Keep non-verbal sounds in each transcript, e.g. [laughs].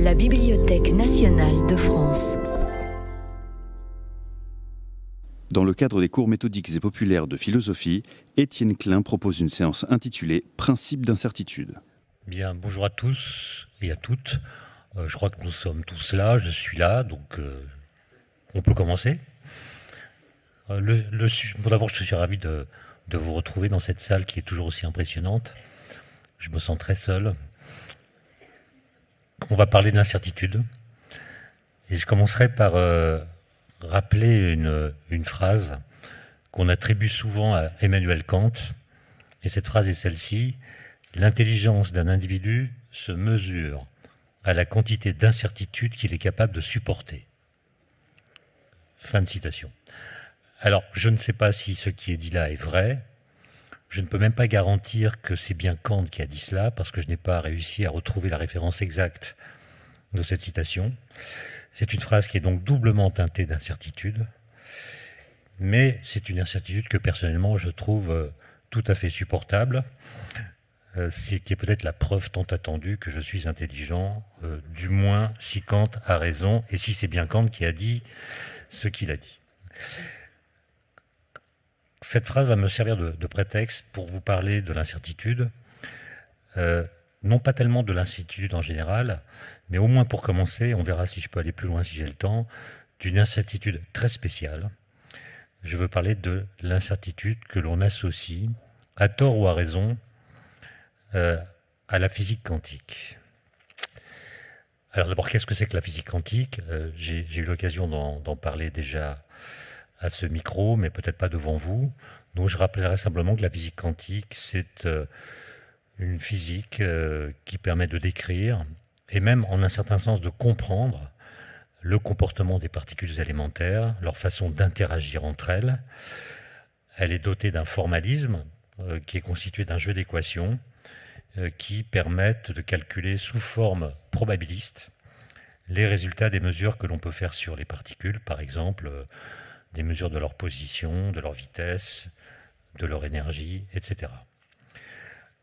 La Bibliothèque nationale de France. Dans le cadre des cours méthodiques et populaires de philosophie, Étienne Klein propose une séance intitulée Principe d'incertitude. Bien, bonjour à tous et à toutes. Euh, je crois que nous sommes tous là, je suis là, donc euh, on peut commencer. Euh, d'abord, je suis ravi de, vous retrouver dans cette salle qui est toujours aussi impressionnante. Je me sens très seul on va parler de l'incertitude. Et je commencerai par euh, rappeler une, une phrase qu'on attribue souvent à Emmanuel Kant. Et cette phrase est celle-ci. L'intelligence d'un individu se mesure à la quantité d'incertitude qu'il est capable de supporter. Fin de citation. Alors, je ne sais pas si ce qui est dit là est vrai, je ne peux même pas garantir que c'est bien Kant qui a dit cela, parce que je n'ai pas réussi à retrouver la référence exacte de cette citation. C'est une phrase qui est donc doublement teintée d'incertitude, mais c'est une incertitude que personnellement je trouve euh, tout à fait supportable, euh, c'est qui est peut-être la preuve tant attendue que je suis intelligent, euh, du moins si Kant a raison et si c'est bien Kant qui a dit ce qu'il a dit cette phrase va me servir de, prétexte pour vous parler de l'incertitude, euh, non pas tellement de l'incertitude en général, mais au moins pour commencer, on verra si je peux aller plus loin si j'ai le temps, d'une incertitude très spéciale. Je veux parler de l'incertitude que l'on associe, à tort ou à raison, euh, à la physique quantique. Alors d'abord, qu'est-ce que c'est que la physique quantique euh, J'ai eu l'occasion d'en parler déjà à ce micro, mais peut-être pas devant vous. Donc je rappellerai simplement que la physique quantique, c'est euh, une physique euh, qui permet de décrire et même en un certain sens de comprendre le comportement des particules élémentaires, leur façon d'interagir entre elles. Elle est dotée d'un formalisme euh, qui est constitué d'un jeu d'équations qui permettent de calculer sous forme probabiliste les résultats des mesures que l'on peut faire sur les particules, par exemple des mesures de leur position, de leur vitesse, de leur énergie, etc.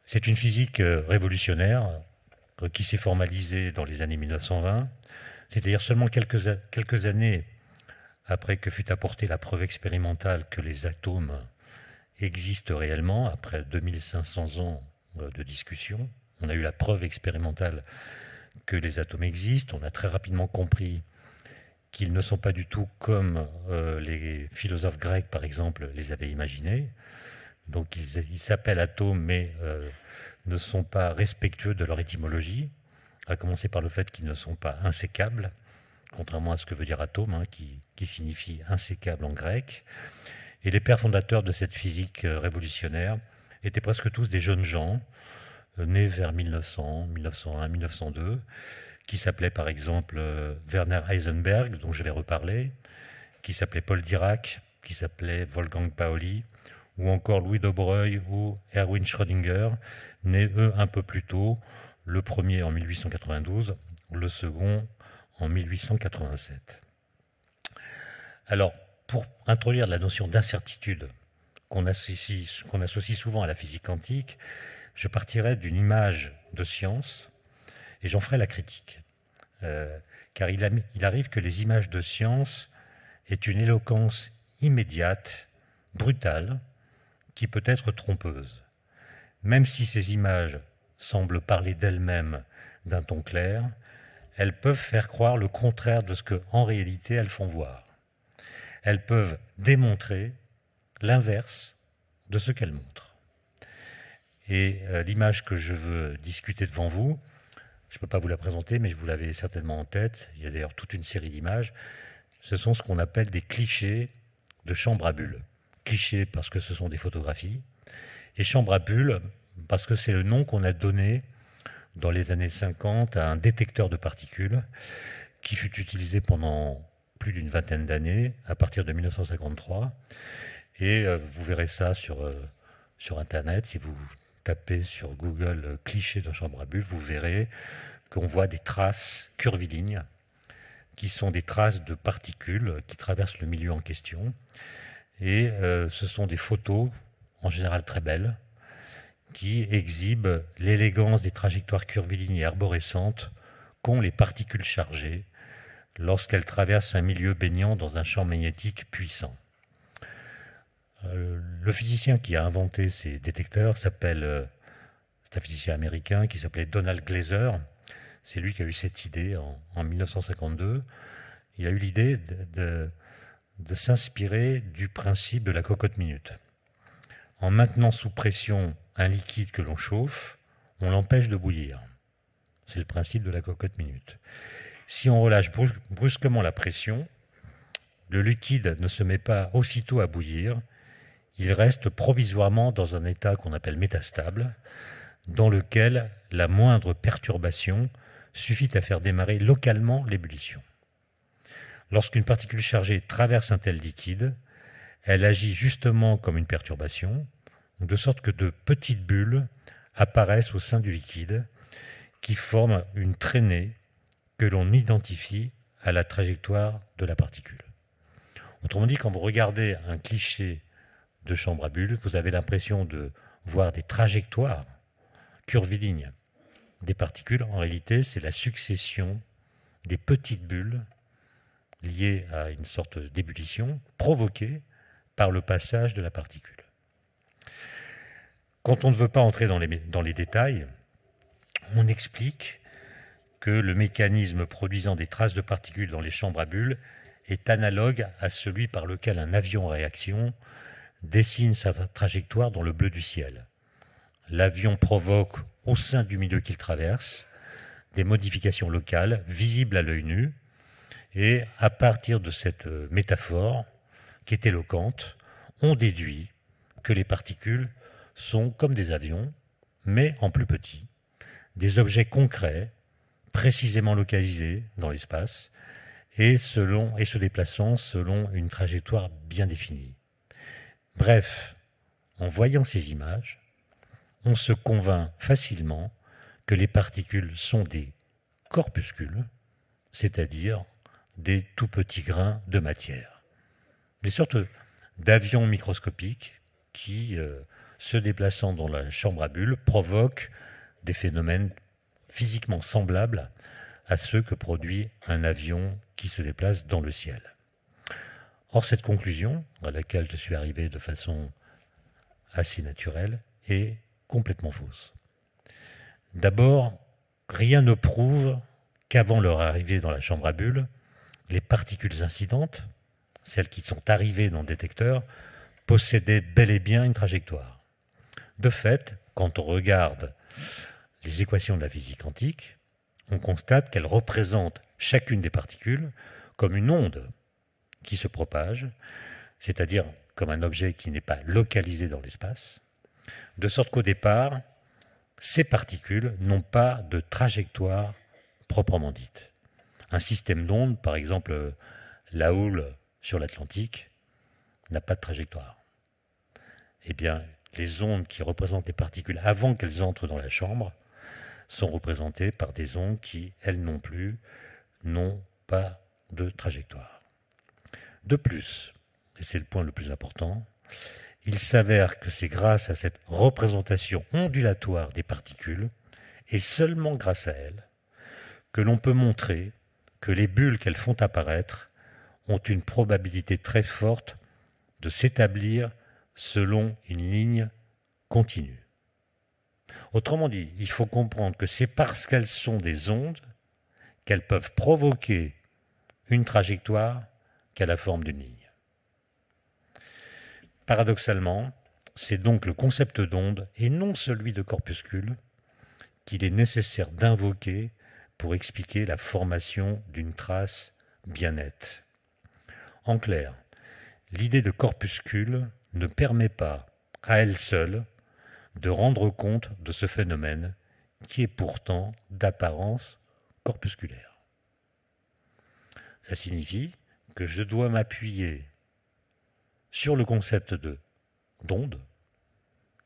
C'est une physique euh, révolutionnaire euh, qui s'est formalisée dans les années 1920, c'est-à-dire seulement quelques, quelques années après que fut apportée la preuve expérimentale que les atomes existent réellement, après 2500 ans euh, de discussion. On a eu la preuve expérimentale que les atomes existent, on a très rapidement compris qu'ils ne sont pas du tout comme euh, les philosophes grecs, par exemple, les avaient imaginés. Donc ils s'appellent atomes, mais euh, ne sont pas respectueux de leur étymologie, à commencer par le fait qu'ils ne sont pas insécables, contrairement à ce que veut dire atome, hein, qui, qui, signifie insécable en grec. Et les pères fondateurs de cette physique euh, révolutionnaire étaient presque tous des jeunes gens, nés vers 1900, 1901, 1902 qui s'appelait par exemple euh, Werner Heisenberg, dont je vais reparler, qui s'appelait Paul Dirac, qui s'appelait Wolfgang Paoli, ou encore Louis de Dobreuil ou Erwin Schrödinger, nés eux un peu plus tôt, le premier en 1892, le second en 1887. Alors, pour introduire la notion d'incertitude qu'on associe, souvent à la physique quantique, je partirai d'une image de science et j'en ferai la critique. Euh, car il, arrive que les images de science aient une éloquence immédiate, brutale, qui peut être trompeuse. Même si ces images semblent parler d'elles-mêmes d'un ton clair, elles peuvent faire croire le contraire de ce que, en réalité, elles font voir. Elles peuvent démontrer l'inverse de ce qu'elles montrent. Et euh, l'image que je veux discuter devant vous, je ne peux pas vous la présenter, mais je vous l'avais certainement en tête. Il y a d'ailleurs toute une série d'images. Ce sont ce qu'on appelle des clichés de chambre à bulles. Clichés parce que ce sont des photographies, et chambre à bulles parce que c'est le nom qu'on a donné dans les années 50 à un détecteur de particules qui fut utilisé pendant plus d'une vingtaine d'années, à partir de 1953. Et euh, vous verrez ça sur, euh, sur Internet si vous tapez sur Google euh, cliché de chambre à bulles, vous verrez qu'on voit des traces curvilignes, qui sont des traces de particules euh, qui traversent le milieu en question. Et euh, ce sont des photos, en général très belles, qui exhibent l'élégance des trajectoires curvilignes et arborescentes qu'ont les particules chargées lorsqu'elles traversent un milieu baignant dans un champ magnétique puissant. Euh, le physicien qui a inventé ces détecteurs s'appelle, euh, c'est un physicien américain qui s'appelait Donald Glazer. C'est lui qui a eu cette idée en, 1952. Il a eu l'idée de s'inspirer du principe de la cocotte minute. En maintenant sous pression un liquide que l'on chauffe, on l'empêche de bouillir. C'est le principe de la cocotte minute. Si on relâche brusquement la pression, le liquide ne se met pas aussitôt à bouillir, il reste provisoirement dans un état qu'on appelle métastable, dans lequel la moindre perturbation suffit à faire démarrer localement l'ébullition. Lorsqu'une particule chargée traverse un tel liquide, elle agit justement comme une perturbation, de sorte que de petites bulles apparaissent au sein du liquide qui forment une traînée que l'on identifie à la trajectoire de la particule. Autrement dit, quand vous regardez un cliché de chambre à bulles, vous avez l'impression de voir des trajectoires curvilignes des particules. En réalité, c'est la succession des petites bulles liées à une sorte d'ébullition provoquée par le passage de la particule. Quand on ne veut pas entrer dans les, dans les détails, on explique que le mécanisme produisant des traces de particules dans les chambres à bulles est analogue à celui par lequel un avion en réaction dessine sa trajectoire dans le bleu du ciel. L'avion provoque, au sein du milieu qu'il traverse, des modifications locales visibles à l'œil nu. Et à partir de cette euh, métaphore, qui est éloquente, on déduit que les particules sont comme des avions, mais en plus petit, des objets concrets, précisément localisés dans l'espace, et, et se déplaçant selon une trajectoire bien définie. Bref, en voyant ces images, on se convainc facilement que les particules sont des corpuscules, c'est-à-dire des tout petits grains de matière. Des sortes d'avions microscopiques qui, euh, se déplaçant dans la chambre à bulles, provoquent des phénomènes physiquement semblables à ceux que produit un avion qui se déplace dans le ciel. Or, cette conclusion, à laquelle je suis arrivé de façon assez naturelle, est complètement fausse. D'abord, rien ne prouve qu'avant leur arrivée dans la chambre à bulles, les particules incidentes, celles qui sont arrivées dans le détecteur, possédaient bel et bien une trajectoire. De fait, quand on regarde les équations de la physique quantique, on constate qu'elles représentent chacune des particules comme une onde qui se propage, c'est-à-dire comme un objet qui n'est pas localisé dans l'espace, de sorte qu'au départ, ces particules n'ont pas de trajectoire proprement dite. Un système d'ondes, par exemple la houle sur l'Atlantique, n'a pas de trajectoire. Eh bien, les ondes qui représentent les particules avant qu'elles entrent dans la chambre sont représentées par des ondes qui, elles non plus, n'ont pas de trajectoire. De plus, et c'est le point le plus important, il s'avère que c'est grâce à cette représentation ondulatoire des particules, et seulement grâce à elle, que l'on peut montrer que les bulles qu'elles font apparaître ont une probabilité très forte de s'établir selon une ligne continue. Autrement dit, il faut comprendre que c'est parce qu'elles sont des ondes qu'elles peuvent provoquer une trajectoire à la forme d'une ligne. Paradoxalement, c'est donc le concept d'onde et non celui de corpuscule qu'il est nécessaire d'invoquer pour expliquer la formation d'une trace bien nette. En clair, l'idée de corpuscule ne permet pas, à elle seule, de rendre compte de ce phénomène qui est pourtant d'apparence corpusculaire. Ça signifie que je dois m'appuyer sur le concept de d'onde,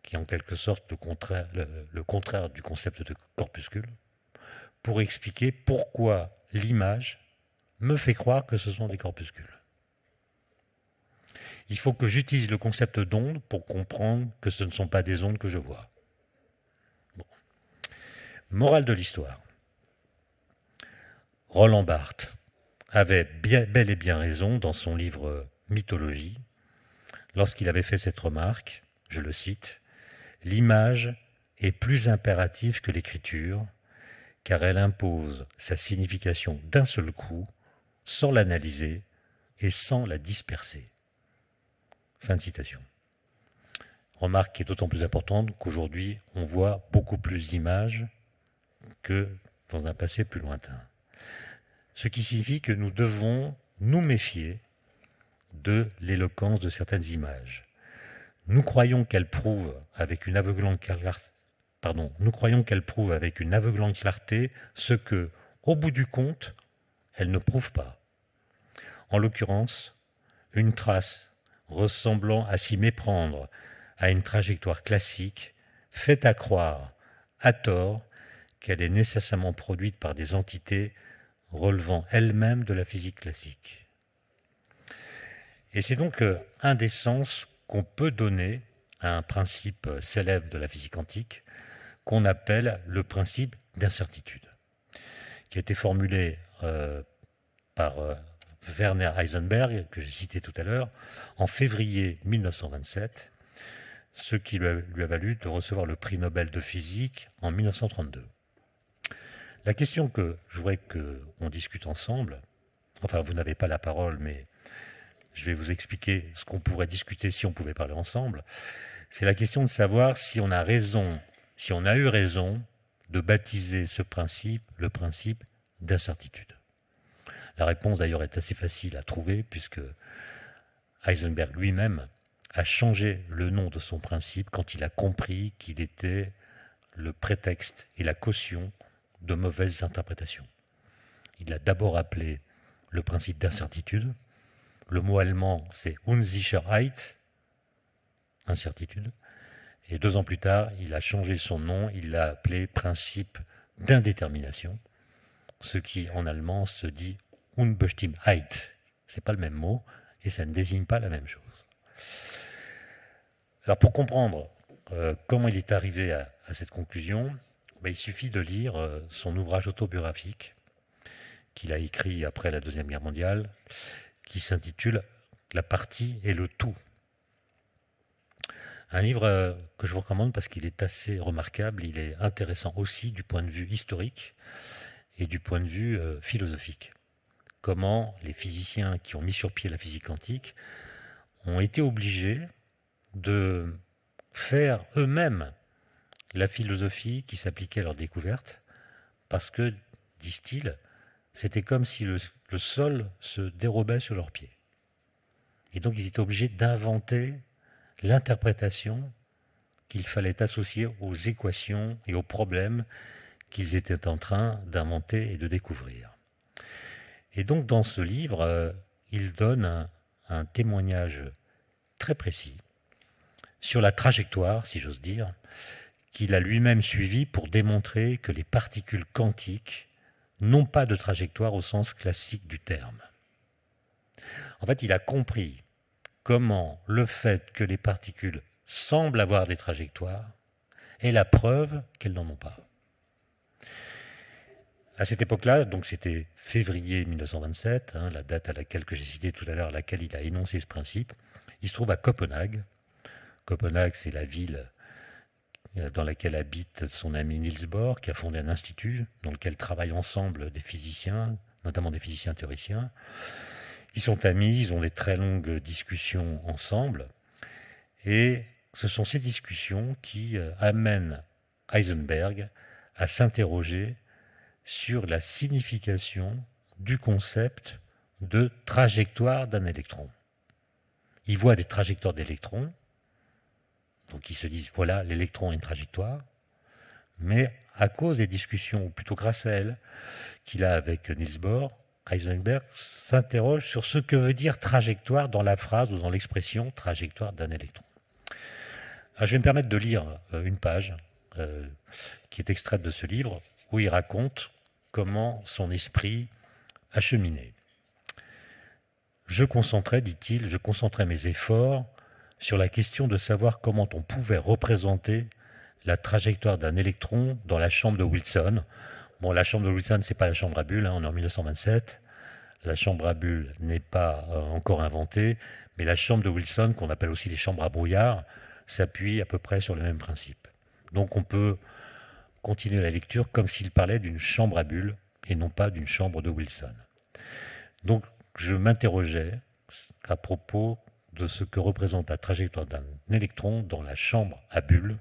qui est en quelque sorte le contraire, le, contraire du concept de corpuscule, pour expliquer pourquoi l'image me fait croire que ce sont des corpuscules. Il faut que j'utilise le concept d'onde pour comprendre que ce ne sont pas des ondes que je vois. Morale de l'histoire. Roland Barthes avait bien, bel et bien raison dans son livre Mythologie, lorsqu'il avait fait cette remarque, je le cite, L'image est plus impérative que l'écriture, car elle impose sa signification d'un seul coup, sans l'analyser et sans la disperser. Fin de citation. Remarque qui est d'autant plus importante qu'aujourd'hui, on voit beaucoup plus d'images que dans un passé plus lointain. Ce qui signifie que nous devons nous méfier de l'éloquence de certaines images. Nous croyons qu'elle prouve avec une aveuglante clarté, ce que, au bout du compte, elle ne prouve pas. En l'occurrence, une trace ressemblant à s'y méprendre à une trajectoire classique fait à croire, à tort, qu'elle est nécessairement produite par des entités relevant elle-même de la physique classique. Et c'est donc euh, un des sens qu'on peut donner à un principe célèbre de la physique antique qu'on appelle le principe d'incertitude, qui a été formulé euh, par euh, Werner Heisenberg, que j'ai cité tout à l'heure, en février 1927, ce qui lui a valu de recevoir le prix Nobel de physique en 1932. La question que je voudrais qu'on discute ensemble, enfin vous n'avez pas la parole, mais je vais vous expliquer ce qu'on pourrait discuter si on pouvait parler ensemble, c'est la question de savoir si on a raison, si on a eu raison de baptiser ce principe le principe d'incertitude. La réponse d'ailleurs est assez facile à trouver puisque Heisenberg lui-même a changé le nom de son principe quand il a compris qu'il était le prétexte et la caution de mauvaises interprétations. Il a d'abord appelé le principe d'incertitude. Le mot allemand, c'est Unsicherheit, incertitude. Et deux ans plus tard, il a changé son nom, il l'a appelé principe d'indétermination, ce qui en allemand se dit Unbestimmtheit. C'est pas le même mot et ça ne désigne pas la même chose. Alors pour comprendre euh, comment il est arrivé à cette conclusion, il suffit de lire euh, son ouvrage autobiographique qu'il a écrit après la Deuxième Guerre mondiale, qui s'intitule La partie et le tout. Un livre euh, que je vous recommande parce qu'il est assez remarquable, il est intéressant aussi du point de vue historique et du point de vue euh, philosophique. Comment les physiciens qui ont mis sur pied la physique quantique ont été obligés de faire eux-mêmes la philosophie qui s'appliquait à leur découverte, parce que, disent-ils, c'était comme si le, sol se dérobait sur leurs pieds. Et donc ils étaient obligés d'inventer l'interprétation qu'il fallait associer aux équations et aux problèmes qu'ils étaient en train d'inventer et de découvrir. Et donc dans ce livre, euh, il donne un témoignage très précis sur la trajectoire, si j'ose dire, qu'il a lui-même suivi pour démontrer que les particules quantiques n'ont pas de trajectoire au sens classique du terme. En fait, il a compris comment le fait que les particules semblent avoir des trajectoires est la preuve qu'elles n'en ont pas. À cette époque-là, donc c'était février 1927, hein, la date à laquelle que j'ai cité tout à l'heure, à laquelle il a énoncé ce principe, il se trouve à Copenhague. Copenhague, c'est la ville euh, dans laquelle habite son ami Niels Bohr, qui a fondé un institut dans lequel travaillent ensemble des physiciens, notamment des physiciens théoriciens. Ils sont amis, ils ont des très longues discussions ensemble. Et ce sont ces discussions qui euh, amènent Heisenberg à s'interroger sur la signification du concept de trajectoire d'un électron. Il voit des trajectoires d'électrons qui se disent, voilà, l'électron a une trajectoire. Mais à cause des discussions, ou plutôt grâce à elles, qu'il a avec Niels Bohr, Heisenberg s'interroge sur ce que veut dire trajectoire dans la phrase ou dans l'expression trajectoire d'un électron. Ah, je vais me permettre de lire euh, une page euh, qui est extraite de ce livre où il raconte comment son esprit a cheminé. Je concentrais, dit-il, je concentrais mes efforts sur la question de savoir comment on pouvait représenter la trajectoire d'un électron dans la chambre de Wilson. Bon, la chambre de Wilson, c'est pas la chambre à bulles, hein, on est en 1927. La chambre à bulles n'est pas euh, encore inventée, mais la chambre de Wilson, qu'on appelle aussi les chambres à brouillard, s'appuie à peu près sur le même principe. Donc on peut continuer la lecture comme s'il parlait d'une chambre à bulles et non pas d'une chambre de Wilson. Donc je m'interrogeais à propos de ce que représente la trajectoire d'un électron dans la chambre à bulles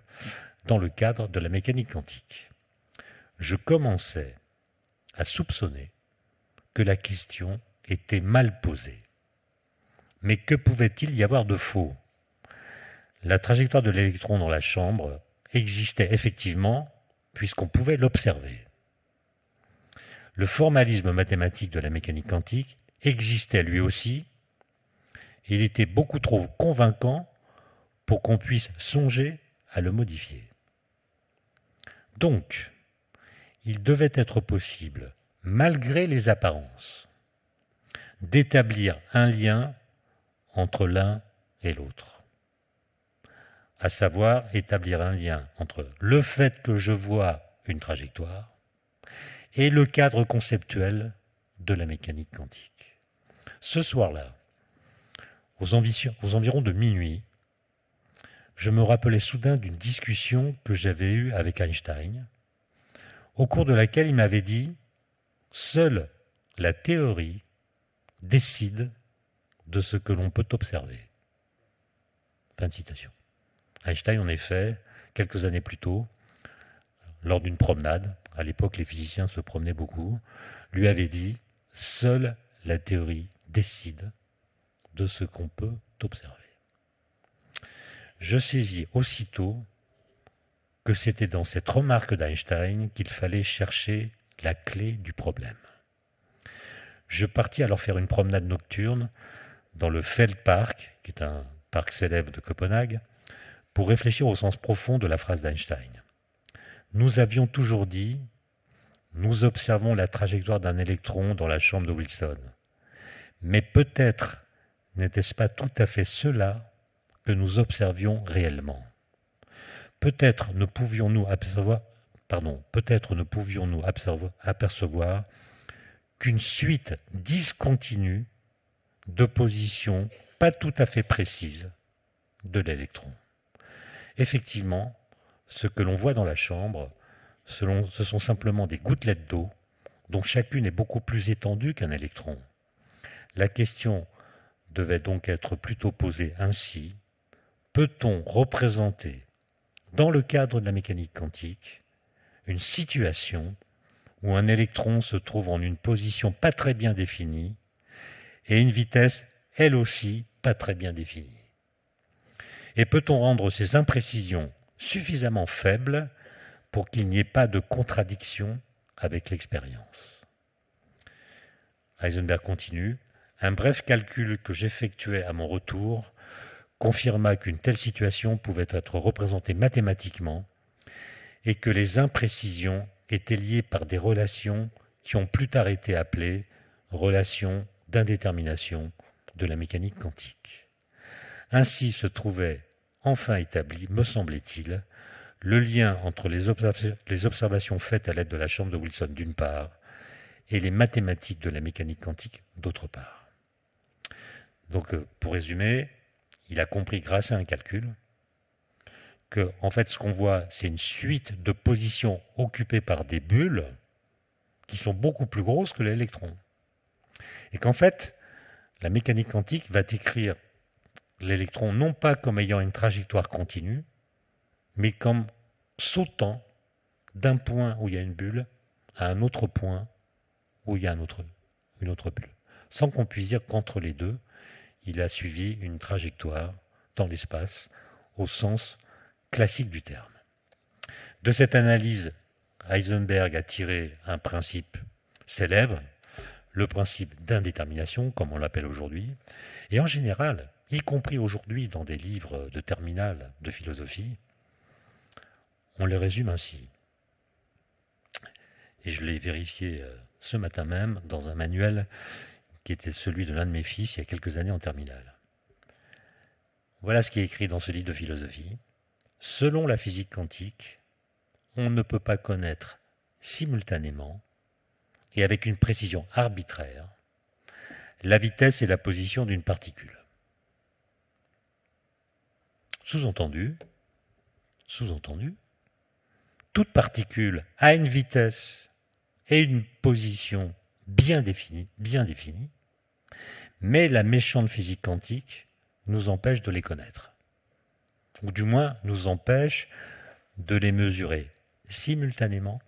dans le cadre de la mécanique quantique. Je commençais à soupçonner que la question était mal posée. Mais que pouvait-il y avoir de faux La trajectoire de l'électron dans la chambre existait effectivement puisqu'on pouvait l'observer. Le formalisme mathématique de la mécanique quantique existait lui aussi il était beaucoup trop convaincant pour qu'on puisse songer à le modifier. Donc, il devait être possible, malgré les apparences, d'établir un lien entre l'un et l'autre. À savoir établir un lien entre le fait que je vois une trajectoire et le cadre conceptuel de la mécanique quantique. Ce soir-là, aux, environs de minuit, je me rappelais soudain d'une discussion que j'avais eue avec Einstein, au cours de laquelle il m'avait dit Seule la théorie décide de ce que l'on peut observer. Fin de citation. Einstein, en effet, quelques années plus tôt, lors d'une promenade, à l'époque les physiciens se promenaient beaucoup, lui avait dit Seule la théorie décide de ce qu'on peut observer. Je saisis aussitôt que c'était dans cette remarque d'Einstein qu'il fallait chercher la clé du problème. Je partis alors faire une promenade nocturne dans le Feldpark, qui est un parc célèbre de Copenhague, pour réfléchir au sens profond de la phrase d'Einstein. Nous avions toujours dit, nous observons la trajectoire d'un électron dans la chambre de Wilson. Mais peut-être N'était-ce pas tout à fait cela que nous observions réellement Peut-être ne pouvions-nous apercevoir, pardon, peut-être ne pouvions-nous apercevoir qu'une suite discontinue de positions pas tout à fait précises de l'électron. Effectivement, ce que l'on voit dans la chambre, ce sont simplement des gouttelettes d'eau dont chacune est beaucoup plus étendue qu'un électron. La question devait donc être plutôt posé ainsi. Peut-on représenter, dans le cadre de la mécanique quantique, une situation où un électron se trouve en une position pas très bien définie et une vitesse, elle aussi, pas très bien définie Et peut-on rendre ces imprécisions suffisamment faibles pour qu'il n'y ait pas de contradiction avec l'expérience Heisenberg continue. Un bref calcul que j'effectuais à mon retour confirma qu'une telle situation pouvait être représentée mathématiquement et que les imprécisions étaient liées par des relations qui ont plus tard été appelées relations d'indétermination de la mécanique quantique. Ainsi se trouvait enfin établi, me semblait-il, le lien entre les, les observations faites à l'aide de la chambre de Wilson d'une part et les mathématiques de la mécanique quantique d'autre part. Donc, euh, pour résumer, il a compris grâce à un calcul que, en fait, ce qu'on voit, c'est une suite de positions occupées par des bulles qui sont beaucoup plus grosses que l'électron. Et qu'en fait, la mécanique quantique va décrire l'électron non pas comme ayant une trajectoire continue, mais comme sautant d'un point où il y a une bulle à un autre point où il y a autre, une autre bulle, sans qu'on puisse dire qu'entre les deux, il a suivi une trajectoire dans l'espace au sens classique du terme. De cette analyse, Heisenberg a tiré un principe célèbre, le principe d'indétermination, comme on l'appelle aujourd'hui, et en général, y compris aujourd'hui dans des livres de terminale de philosophie, on les résume ainsi. Et je l'ai vérifié euh, ce matin même dans un manuel qui était celui de l'un de mes fils il y a quelques années en terminale. Voilà ce qui est écrit dans ce livre de philosophie. Selon la physique quantique, on ne peut pas connaître simultanément et avec une précision arbitraire la vitesse et la position d'une particule. Sous-entendu, sous-entendu, toute particule a une vitesse et une position bien définie, bien définie, mais la méchante physique quantique nous empêche de les connaître, ou du moins nous empêche de les mesurer simultanément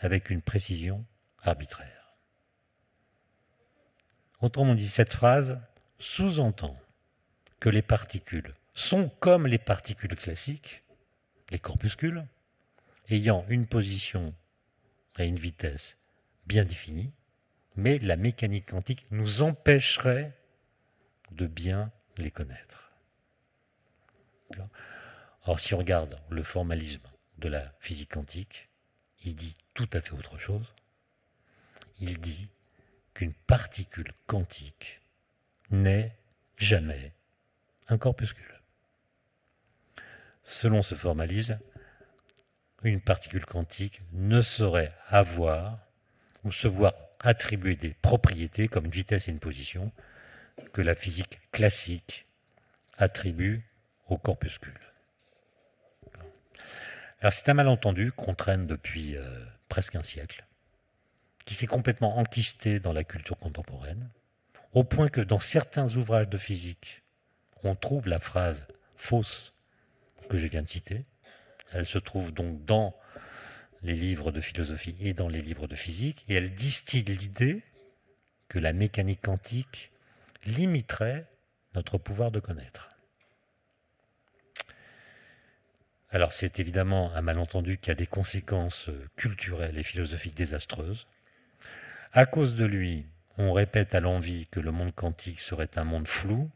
avec une précision arbitraire. Autrement dit, cette phrase sous-entend que les particules sont comme les particules classiques, les corpuscules, ayant une position et une vitesse bien définies, mais la mécanique quantique nous empêcherait de bien les connaître. Or, si on regarde le formalisme de la physique quantique, il dit tout à fait autre chose. Il dit qu'une particule quantique n'est jamais un corpuscule. Selon ce formalisme, une particule quantique ne saurait avoir ou se voir attribuer des propriétés comme une vitesse et une position que la physique classique attribue au corpuscule. Alors c'est un malentendu qu'on traîne depuis euh, presque un siècle, qui s'est complètement enquisté dans la culture contemporaine, au point que dans certains ouvrages de physique, on trouve la phrase fausse que je viens de citer. Elle se trouve donc dans les livres de philosophie et dans les livres de physique, et elle distille l'idée que la mécanique quantique limiterait notre pouvoir de connaître. Alors c'est évidemment un malentendu qui a des conséquences culturelles et philosophiques désastreuses. À cause de lui, on répète à l'envi que le monde quantique serait un monde flou,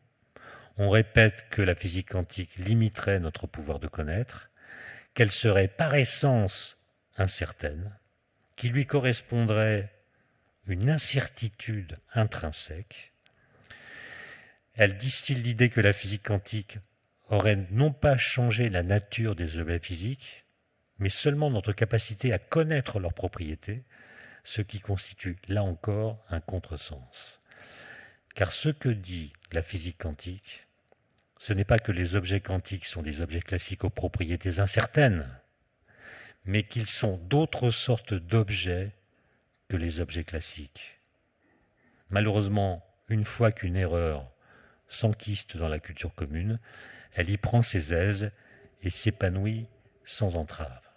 on répète que la physique quantique limiterait notre pouvoir de connaître, qu'elle serait par essence incertaine, qui lui correspondrait une incertitude intrinsèque. Elle distille l'idée que la physique quantique aurait non pas changé la nature des objets physiques, mais seulement notre capacité à connaître leurs propriétés, ce qui constitue là encore un contresens. Car ce que dit la physique quantique, ce n'est pas que les objets quantiques sont des objets classiques aux propriétés incertaines, mais qu'ils sont d'autres sortes d'objets que les objets classiques. Malheureusement, une fois qu'une erreur s'enquiste dans la culture commune, elle y prend ses aises et s'épanouit sans entrave.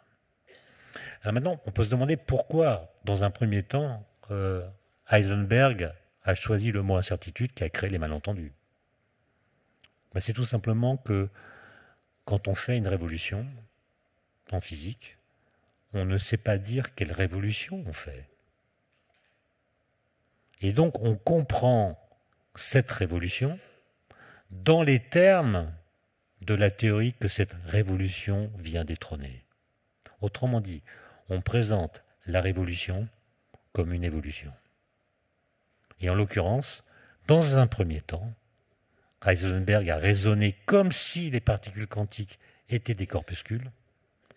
maintenant, on peut se demander pourquoi, dans un premier temps, euh, Heisenberg a choisi le mot incertitude qui a créé les malentendus. Ben, c'est tout simplement que quand on fait une révolution en physique, on ne sait pas dire quelle révolution on fait. Et donc on comprend cette révolution dans les termes de la théorie que cette révolution vient détrôner. Autrement dit, on présente la révolution comme une évolution. Et en l'occurrence, dans un premier temps, Heisenberg a raisonné comme si les particules quantiques étaient des corpuscules,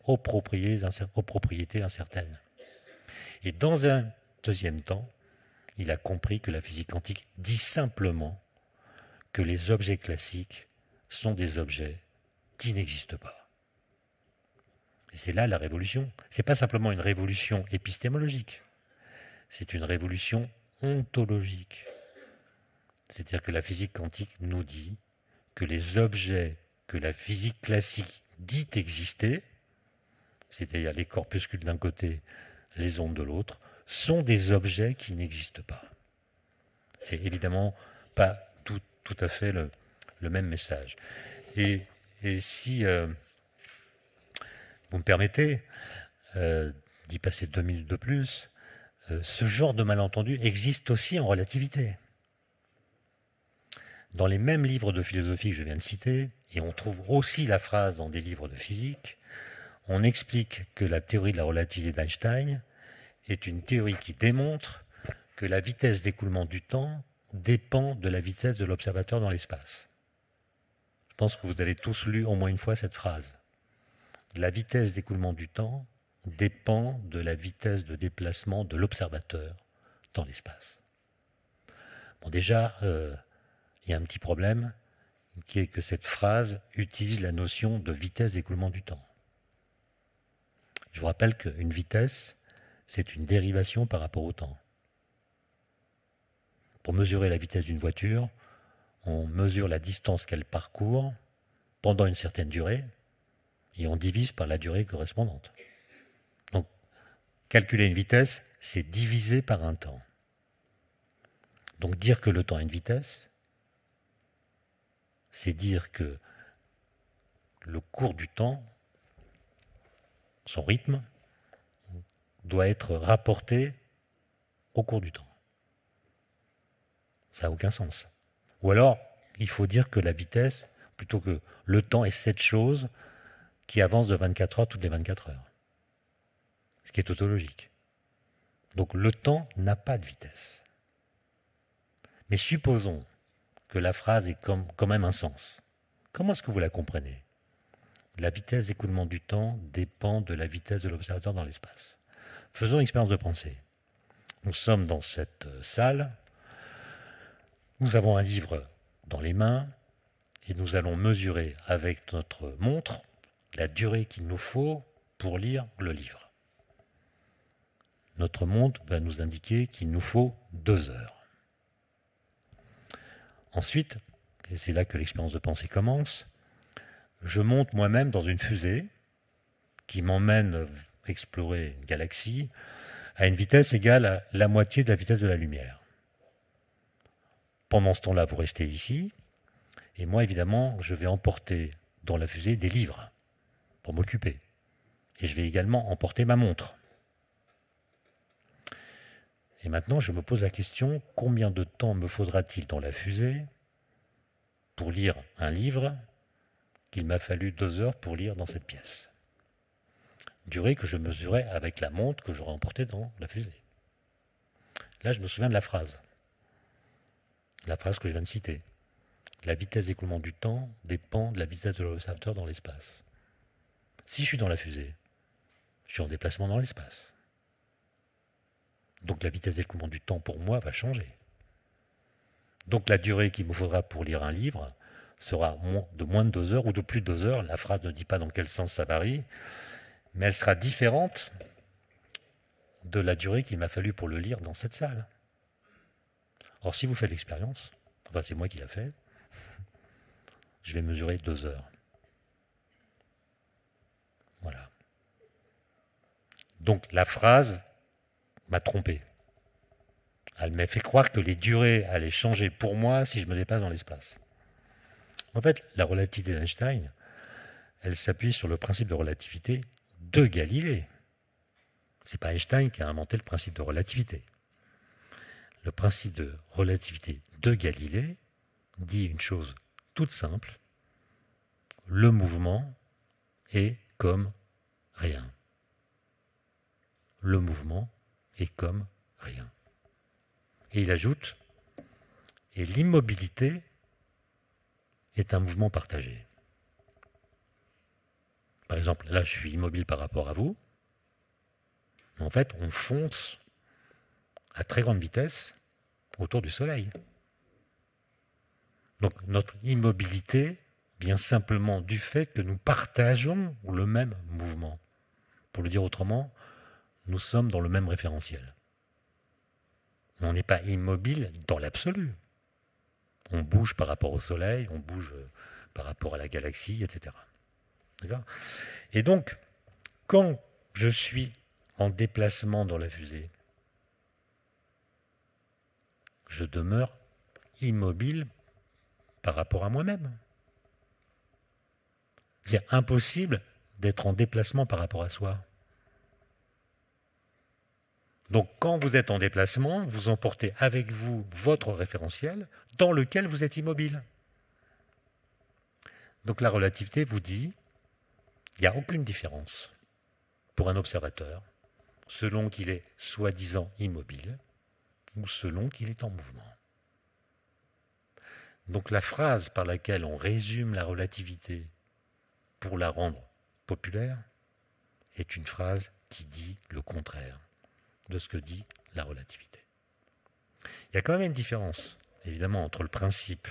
aux propriétés, incertaines. Et dans un deuxième temps, il a compris que la physique quantique dit simplement que les objets classiques sont des objets qui n'existent pas. Et c'est là la révolution. C'est pas simplement une révolution épistémologique. C'est une révolution ontologique. C'est-à-dire que la physique quantique nous dit que les objets que la physique classique dit exister c'est-à-dire les corpuscules d'un côté, les ondes de l'autre, sont des objets qui n'existent pas. C'est évidemment pas tout, à fait le, même message. Et, si euh, vous me permettez euh, d'y passer deux minutes de plus, euh, ce genre de malentendu existe aussi en relativité. Dans les mêmes livres de philosophie que je viens de citer, et on trouve aussi la phrase dans des livres de physique, on explique que la théorie de la relativité d'Einstein est une théorie qui démontre que la vitesse d'écoulement du temps dépend de la vitesse de l'observateur dans l'espace. Je pense que vous avez tous lu au moins une fois cette phrase. La vitesse d'écoulement du temps dépend de la vitesse de déplacement de l'observateur dans l'espace. Bon, déjà, euh, il y a un petit problème qui est que cette phrase utilise la notion de vitesse d'écoulement du temps. Je vous rappelle qu'une vitesse, c'est une dérivation par rapport au temps. Pour mesurer la vitesse d'une voiture, on mesure la distance qu'elle parcourt pendant une certaine durée et on divise par la durée correspondante. Donc, calculer une vitesse, c'est diviser par un temps. Donc, dire que le temps est une vitesse, c'est dire que le cours du temps son rythme, doit être rapporté au cours du temps. Ça n'a aucun sens. Ou alors, il faut dire que la vitesse, plutôt que le temps est cette chose qui avance de 24 heures toutes les 24 heures. Ce qui est tautologique. Donc le temps n'a pas de vitesse. Mais supposons que la phrase ait quand même un sens. Comment est-ce que vous la comprenez la vitesse d'écoulement du temps dépend de la vitesse de l'observateur dans l'espace. Faisons une expérience de pensée. Nous sommes dans cette euh, salle, nous avons un livre dans les mains et nous allons mesurer avec notre montre la durée qu'il nous faut pour lire le livre. Notre montre va nous indiquer qu'il nous faut deux heures. Ensuite, et c'est là que l'expérience de pensée commence, je monte moi-même dans une fusée qui m'emmène explorer une galaxie à une vitesse égale à la moitié de la vitesse de la lumière. Pendant ce temps-là, vous restez ici, et moi, évidemment, je vais emporter dans la fusée des livres pour m'occuper. Et je vais également emporter ma montre. Et maintenant, je me pose la question, combien de temps me faudra-t-il dans la fusée pour lire un livre il m'a fallu deux heures pour lire dans cette pièce. Durée que je mesurais avec la montre que j'aurais emportée dans la fusée. Là, je me souviens de la phrase. La phrase que je viens de citer. La vitesse d'écoulement du temps dépend de la vitesse de l'observateur dans l'espace. Si je suis dans la fusée, je suis en déplacement dans l'espace. Donc la vitesse d'écoulement du temps pour moi va changer. Donc la durée qu'il me faudra pour lire un livre sera de moins de deux heures ou de plus de deux heures. La phrase ne dit pas dans quel sens ça varie, mais elle sera différente de la durée qu'il m'a fallu pour le lire dans cette salle. Or, si vous faites l'expérience, enfin c'est moi qui l'ai fait, je vais mesurer deux heures. Voilà. Donc la phrase m'a trompé. Elle m'a fait croire que les durées allaient changer pour moi si je me dépasse dans l'espace. En fait, la relativité d'Einstein, elle s'appuie sur le principe de relativité de Galilée. C'est pas Einstein qui a inventé le principe de relativité. Le principe de relativité de Galilée dit une chose toute simple le mouvement est comme rien. Le mouvement est comme rien. Et il ajoute et l'immobilité est un mouvement partagé. Par exemple, là, je suis immobile par rapport à vous. Mais en fait, on fonce à très grande vitesse autour du Soleil. Donc notre immobilité vient simplement du fait que nous partageons le même mouvement. Pour le dire autrement, nous sommes dans le même référentiel. on n'est pas immobile dans l'absolu. On bouge par rapport au Soleil, on bouge euh, par rapport à la galaxie, etc. Et donc, quand je suis en déplacement dans la fusée, je demeure immobile par rapport à moi-même. C'est impossible d'être en déplacement par rapport à soi. Donc quand vous êtes en déplacement, vous emportez avec vous votre référentiel, dans lequel vous êtes immobile. Donc la relativité vous dit, il n'y a aucune différence pour un observateur selon qu'il est soi-disant immobile ou selon qu'il est en mouvement. Donc la phrase par laquelle on résume la relativité pour la rendre populaire est une phrase qui dit le contraire de ce que dit la relativité. Il y a quand même une différence évidemment entre le principe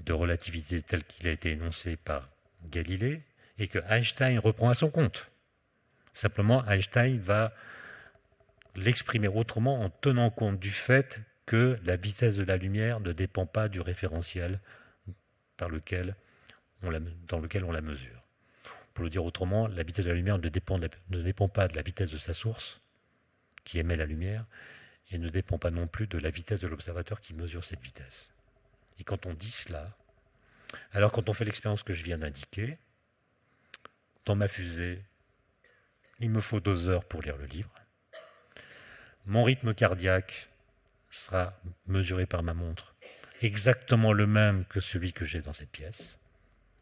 de relativité tel qu'il a été énoncé par Galilée et que Einstein reprend à son compte. Simplement, Einstein va l'exprimer autrement en tenant compte du fait que la vitesse de la lumière ne dépend pas du référentiel par lequel on dans lequel on la mesure. Pour le dire autrement, la vitesse de la lumière ne dépend, ne dépend pas de la vitesse de sa source qui émet la lumière, et ne dépend pas non plus de la vitesse de l'observateur qui mesure cette vitesse. Et quand on dit cela, alors quand on fait l'expérience que je viens d'indiquer, dans ma fusée, il me faut deux heures pour lire le livre. Mon rythme cardiaque sera mesuré par ma montre, exactement le même que celui que j'ai dans cette pièce.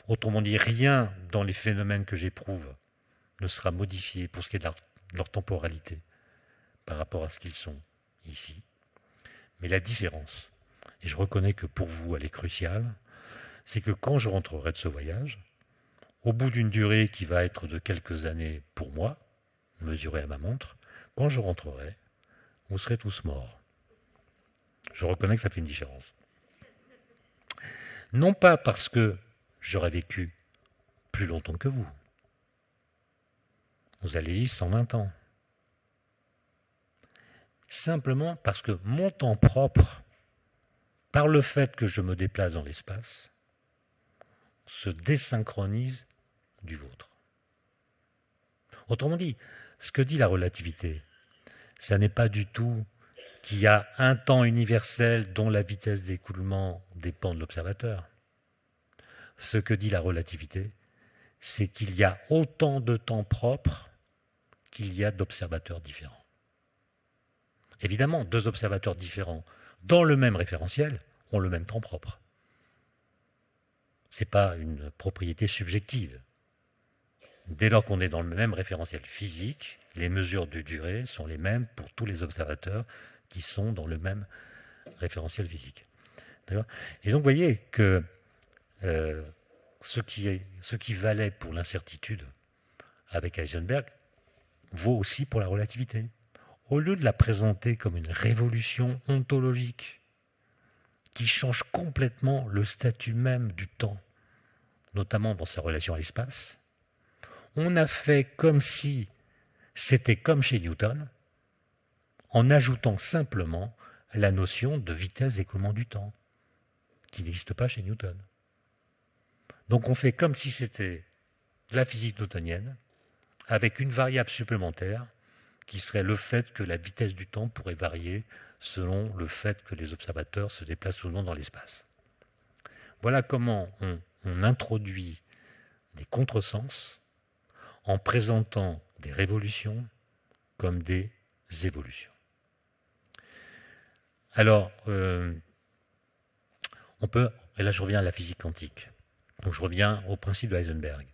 Autrement dit, rien dans les phénomènes que j'éprouve ne sera modifié pour ce qui est de leur, leur temporalité par rapport à ce qu'ils sont ici. Mais la différence, et je reconnais que pour vous elle est cruciale, c'est que quand je rentrerai de ce voyage, au bout d'une durée qui va être de quelques années pour moi, mesurée à ma montre, quand je rentrerai, vous serez tous morts. Je reconnais que ça fait une différence. Non pas parce que j'aurais vécu plus longtemps que vous. Vous allez vivre 120 ans simplement parce que mon temps propre, par le fait que je me déplace dans l'espace, se désynchronise du vôtre. Autrement dit, ce que dit la relativité, ce n'est pas du tout qu'il y a un temps universel dont la vitesse d'écoulement dépend de l'observateur. Ce que dit la relativité, c'est qu'il y a autant de temps propre qu'il y a d'observateurs différents. Évidemment, deux observateurs différents, dans le même référentiel, ont le même temps propre. Ce n'est pas une propriété subjective. Dès lors qu'on est dans le même référentiel physique, les mesures de durée sont les mêmes pour tous les observateurs qui sont dans le même référentiel physique. Et donc, vous voyez que euh, ce qui valait pour l'incertitude avec Heisenberg vaut aussi pour la relativité au lieu de la présenter comme une révolution ontologique qui change complètement le statut même du temps, notamment dans sa relation à l'espace, on a fait comme si c'était comme chez Newton, en ajoutant simplement la notion de vitesse d'écoulement du temps, qui n'existe pas chez Newton. Donc on fait comme si c'était la physique newtonienne, avec une variable supplémentaire qui serait le fait que la vitesse du temps pourrait varier selon le fait que les observateurs se déplacent souvent dans l'espace. Voilà comment on, introduit des contresens en présentant des révolutions comme des évolutions. Alors, euh, on peut, et là je reviens à la physique quantique, donc je reviens au principe de Heisenberg.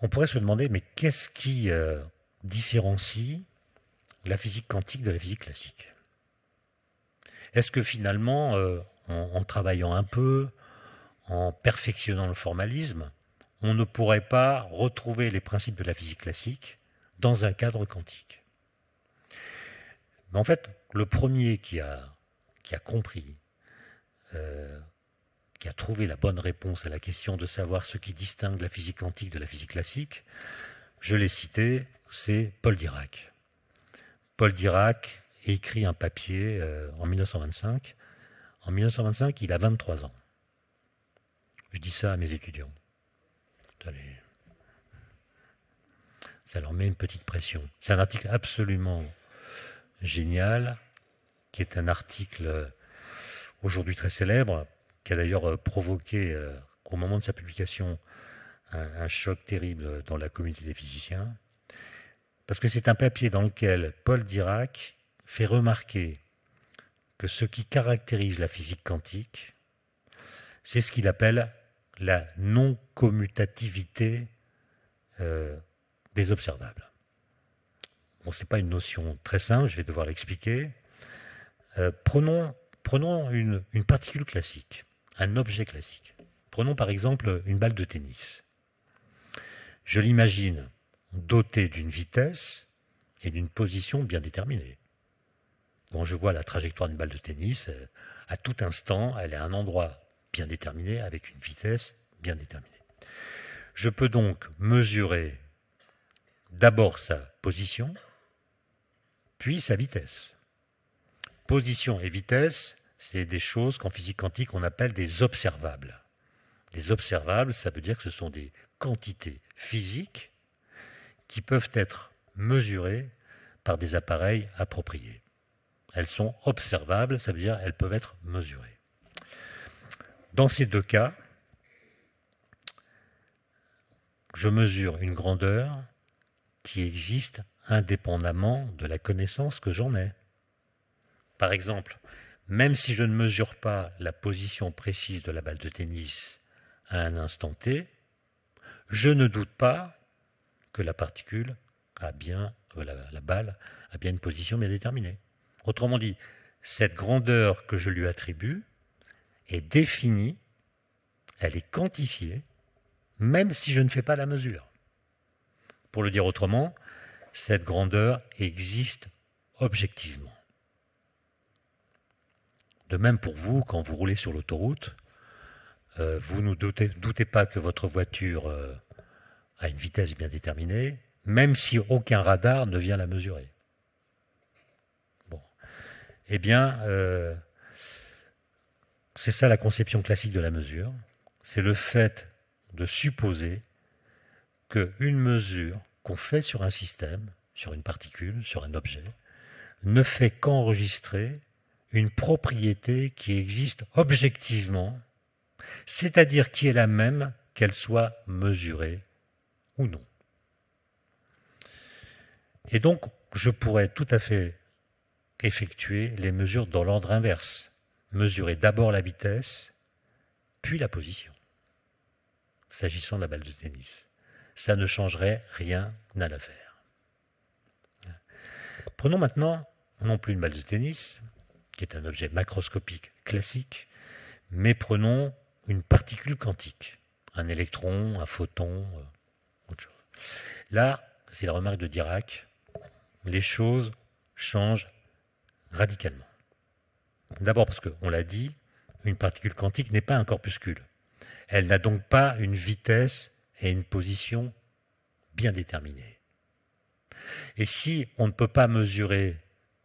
On pourrait se demander, mais qu'est-ce qui euh, différencie la physique quantique de la physique classique Est-ce que finalement, euh, en, travaillant un peu, en perfectionnant le formalisme, on ne pourrait pas retrouver les principes de la physique classique dans un cadre quantique Mais En fait, le premier qui a, compris, euh, qui a trouvé la bonne réponse à la question de savoir ce qui distingue la physique quantique de la physique classique, je l'ai cité, c'est Paul Dirac. Paul Dirac écrit un papier euh, en 1925. En 1925, il a 23 ans. Je dis ça à mes étudiants. Ça leur met une petite pression. C'est un article absolument génial, qui est un article euh, aujourd'hui très célèbre, qui a d'ailleurs euh, provoqué, au moment de sa publication, un, un choc terrible dans la communauté des physiciens. Parce que c'est un papier dans lequel Paul Dirac fait remarquer que ce qui caractérise la physique quantique, c'est ce qu'il appelle la non-commutativité euh, des observables. Bon, ce n'est pas une notion très simple, je vais devoir l'expliquer. Euh, prenons prenons une particule classique, un objet classique. Prenons par exemple une balle de tennis. Je l'imagine Doté d'une vitesse et d'une position bien déterminée. Quand je vois la trajectoire d'une balle de tennis, euh, à tout instant, elle est à un endroit bien déterminé, avec une vitesse bien déterminée. Je peux donc mesurer d'abord sa position, puis sa vitesse. Position et vitesse, c'est des choses qu'en physique quantique on appelle des observables. Les observables, ça veut dire que ce sont des quantités physiques qui peuvent être mesurées par des appareils appropriés. Elles sont observables, ça veut dire elles peuvent être mesurées. Dans ces deux cas, je mesure une grandeur qui existe indépendamment de la connaissance que j'en ai. Par exemple, même si je ne mesure pas la position précise de la balle de tennis à un instant T, je ne doute pas que la particule a bien, euh, la, balle a bien une position bien déterminée. Autrement dit, cette grandeur que je lui attribue est définie, elle est quantifiée, même si je ne fais pas la mesure. Pour le dire autrement, cette grandeur existe objectivement. De même pour vous, quand vous roulez sur l'autoroute, euh, vous ne doutez, pas que votre voiture euh, à une vitesse bien déterminée, même si aucun radar ne vient la mesurer. Bon. Eh bien, euh, c'est ça la conception classique de la mesure. C'est le fait de supposer qu'une mesure qu'on fait sur un système, sur une particule, sur un objet, ne fait qu'enregistrer une propriété qui existe objectivement, c'est-à-dire qui est la même qu'elle soit mesurée non. Et donc, je pourrais tout à fait effectuer les mesures dans l'ordre inverse. Mesurer d'abord la vitesse, puis la position. S'agissant de la balle de tennis, ça ne changerait rien à l'affaire. Prenons maintenant non plus une balle de tennis, qui est un objet macroscopique classique, mais prenons une particule quantique, un électron, un photon, euh, Là, c'est la remarque de Dirac, les choses changent radicalement. D'abord parce qu'on l'a dit, une particule quantique n'est pas un corpuscule. Elle n'a donc pas une vitesse et une position bien déterminées. Et si on ne peut pas mesurer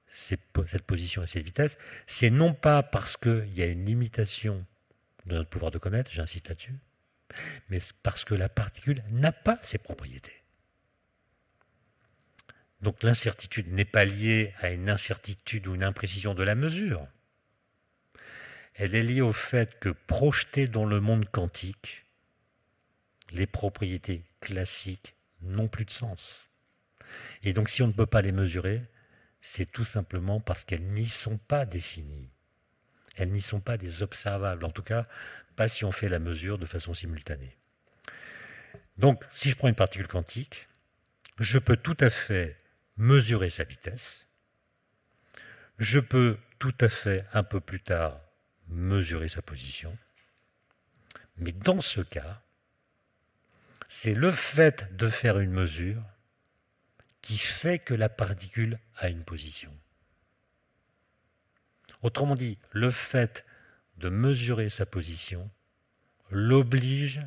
cette position et cette vitesse, c'est non pas parce qu'il y a une limitation de notre pouvoir de connaître, j'insiste là-dessus, mais parce que la particule n'a pas ces propriétés. Donc l'incertitude n'est pas liée à une incertitude ou une imprécision de la mesure. Elle est liée au fait que projetée dans le monde quantique, les propriétés classiques n'ont plus de sens. Et donc si on ne peut pas les mesurer, c'est tout simplement parce qu'elles n'y sont pas définies. Elles n'y sont pas des observables, en tout cas pas si on fait la mesure de façon simultanée. Donc, si je prends une particule quantique, je peux tout à fait mesurer sa vitesse, je peux tout à fait, un peu plus tard, mesurer sa position, mais dans ce cas, c'est le fait de faire une mesure qui fait que la particule a une position. Autrement dit, le fait de mesurer sa position l'oblige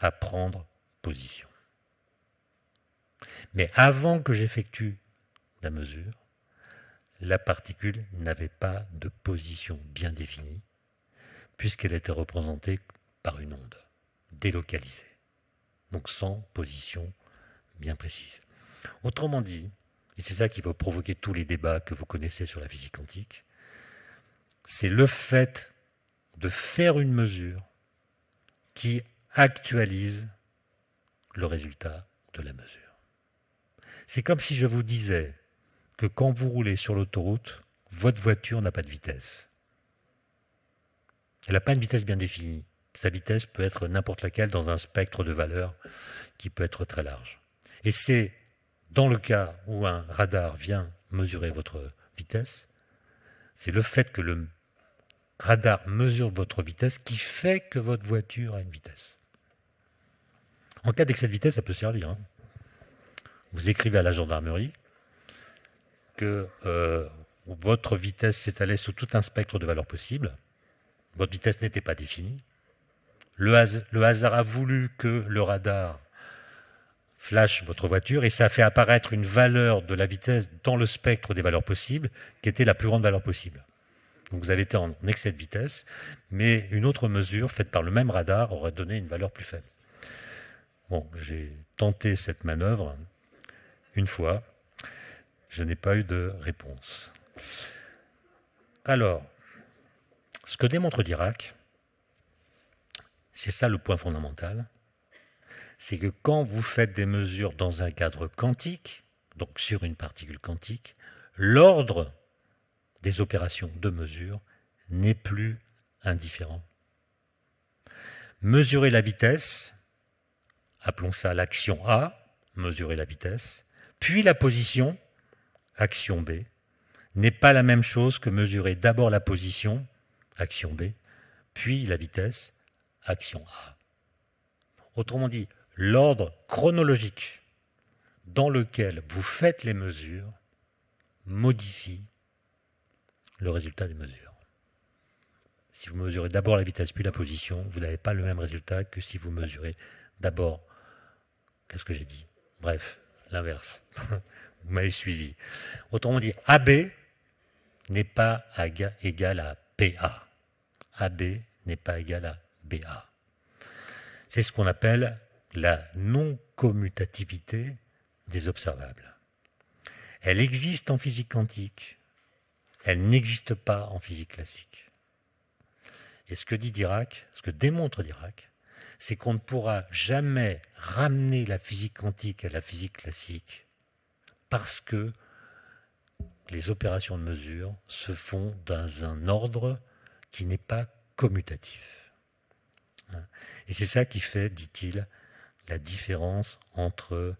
à prendre position. Mais avant que j'effectue la mesure, la particule n'avait pas de position bien définie, puisqu'elle était représentée par une onde délocalisée, donc sans position bien précise. Autrement dit, et c'est ça qui va provoquer tous les débats que vous connaissez sur la physique quantique, c'est le fait de faire une mesure qui actualise le résultat de la mesure. C'est comme si je vous disais que quand vous roulez sur l'autoroute, votre voiture n'a pas de vitesse. Elle n'a pas une vitesse bien définie. Sa vitesse peut être n'importe laquelle dans un spectre de valeurs qui peut être très large. Et c'est dans le cas où un radar vient mesurer votre vitesse, c'est le fait que le radar mesure votre vitesse qui fait que votre voiture a une vitesse. En cas d'excès de vitesse, ça peut servir. Hein. Vous écrivez à la gendarmerie que euh, votre vitesse s'étalait sous tout un spectre de valeurs possibles. Votre vitesse n'était pas définie. Le, le, hasard a voulu que le radar flash votre voiture et ça a fait apparaître une valeur de la vitesse dans le spectre des valeurs possibles qui était la plus grande valeur possible. Donc vous avez été en excès de vitesse, mais une autre mesure faite par le même radar aurait donné une valeur plus faible. Bon, j'ai tenté cette manœuvre une fois, je n'ai pas eu de réponse. Alors, ce que démontre Dirac, c'est ça le point fondamental, c'est que quand vous faites des mesures dans un cadre quantique, donc sur une particule quantique, l'ordre des opérations de mesure n'est plus indifférent. Mesurer la vitesse, appelons ça l'action A, mesurer la vitesse, puis la position, action B, n'est pas la même chose que mesurer d'abord la position, action B, puis la vitesse, action A. Autrement dit, l'ordre chronologique dans lequel vous faites les mesures modifie le résultat des mesures. Si vous mesurez d'abord la vitesse puis la position, vous n'avez pas le même résultat que si vous mesurez d'abord, qu'est-ce que j'ai dit Bref, l'inverse. [laughs] vous m'avez suivi. Autrement dit, AB n'est pas égal à PA. AB n'est pas égal à BA. C'est ce qu'on appelle la non-commutativité des observables. Elle existe en physique quantique, elle n'existe pas en physique classique. Et ce que dit Dirac, ce que démontre Dirac, c'est qu'on ne pourra jamais ramener la physique quantique à la physique classique parce que les opérations de mesure se font dans un ordre qui n'est pas commutatif. Et c'est ça qui fait, dit-il, la différence entre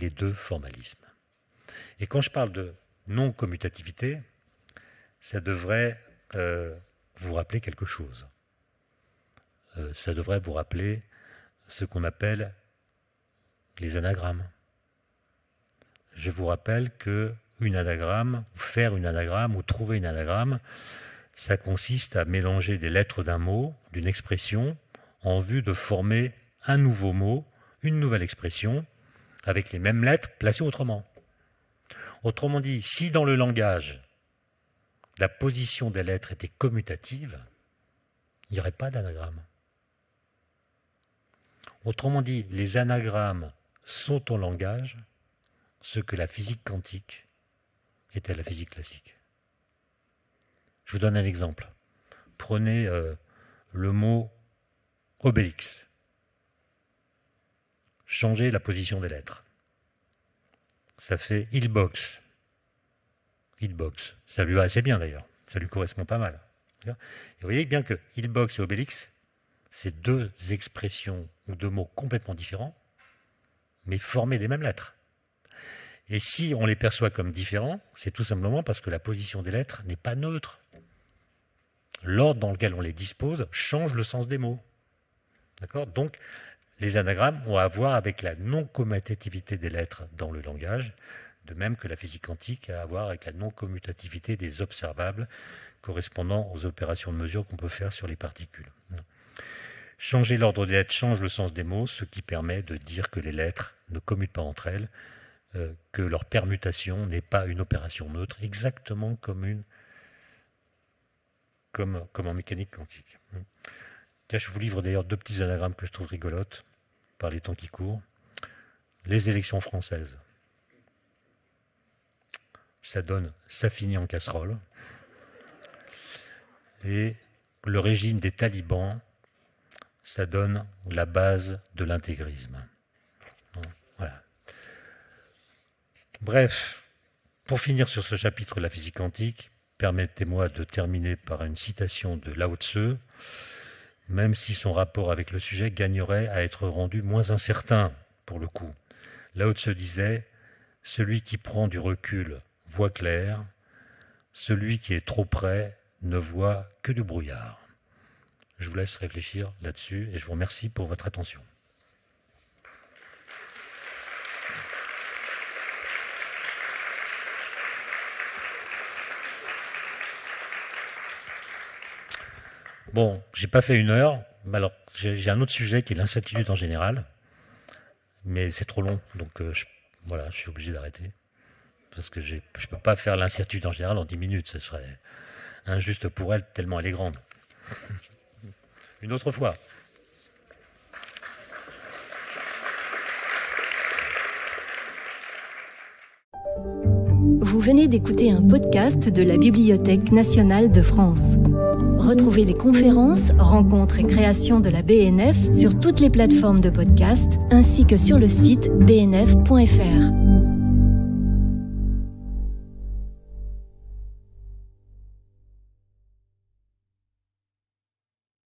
les deux formalismes. Et quand je parle de non-commutativité, ça devrait euh, vous rappeler quelque chose. Euh, ça devrait vous rappeler ce qu'on appelle les anagrammes. Je vous rappelle que une anagramme, faire une anagramme, ou trouver une anagramme, ça consiste à mélanger des lettres d'un mot, d'une expression, en vue de former un nouveau mot, une nouvelle expression, avec les mêmes lettres placées autrement. Autrement dit, si dans le langage, la position des lettres était commutative, il n'y aurait pas d'anagramme. Autrement dit, les anagrammes sont au langage ce que la physique quantique était la physique classique. Je vous donne un exemple. Prenez euh, le mot obélix. Changez la position des lettres. Ça fait ilbox. Hitbox. Ça lui va assez bien d'ailleurs, ça lui correspond pas mal. Et vous voyez bien que Hitbox et Obélix, c'est deux expressions ou deux mots complètement différents, mais formés des mêmes lettres. Et si on les perçoit comme différents, c'est tout simplement parce que la position des lettres n'est pas neutre. L'ordre dans lequel on les dispose change le sens des mots. D'accord Donc, les anagrammes ont à voir avec la non commutativité des lettres dans le langage, de même que la physique quantique a à voir avec la non-commutativité des observables correspondant aux opérations de mesure qu'on peut faire sur les particules. Changer l'ordre des lettres change le sens des mots, ce qui permet de dire que les lettres ne commutent pas entre elles, euh, que leur permutation n'est pas une opération neutre, exactement comme, comme, en mécanique quantique. je vous livre d'ailleurs deux petits anagrammes que je trouve rigolotes par les temps qui courent. Les élections françaises ça donne ça finit en casserole. Et le régime des talibans, ça donne la base de l'intégrisme. Voilà. Bref, pour finir sur ce chapitre de la physique quantique, permettez-moi de terminer par une citation de Lao Tseu, même si son rapport avec le sujet gagnerait à être rendu moins incertain, pour le coup. Lao Tzu disait Celui qui prend du recul voit clair, celui qui est trop près ne voit que du brouillard. Je vous laisse réfléchir là-dessus et je vous remercie pour votre attention. Bon, j'ai pas fait une heure. mais Alors, j'ai un autre sujet qui est l'incertitude en général, mais c'est trop long, donc euh, voilà, je suis obligé d'arrêter parce que je ne peux pas faire l'incertitude en général en 10 minutes, ce serait injuste pour elle tellement elle est grande. [laughs] Une autre fois. Vous venez d'écouter un podcast de la Bibliothèque nationale de France. Retrouvez les conférences, rencontres et créations de la BNF sur toutes les plateformes de podcast ainsi que sur le site bnf.fr.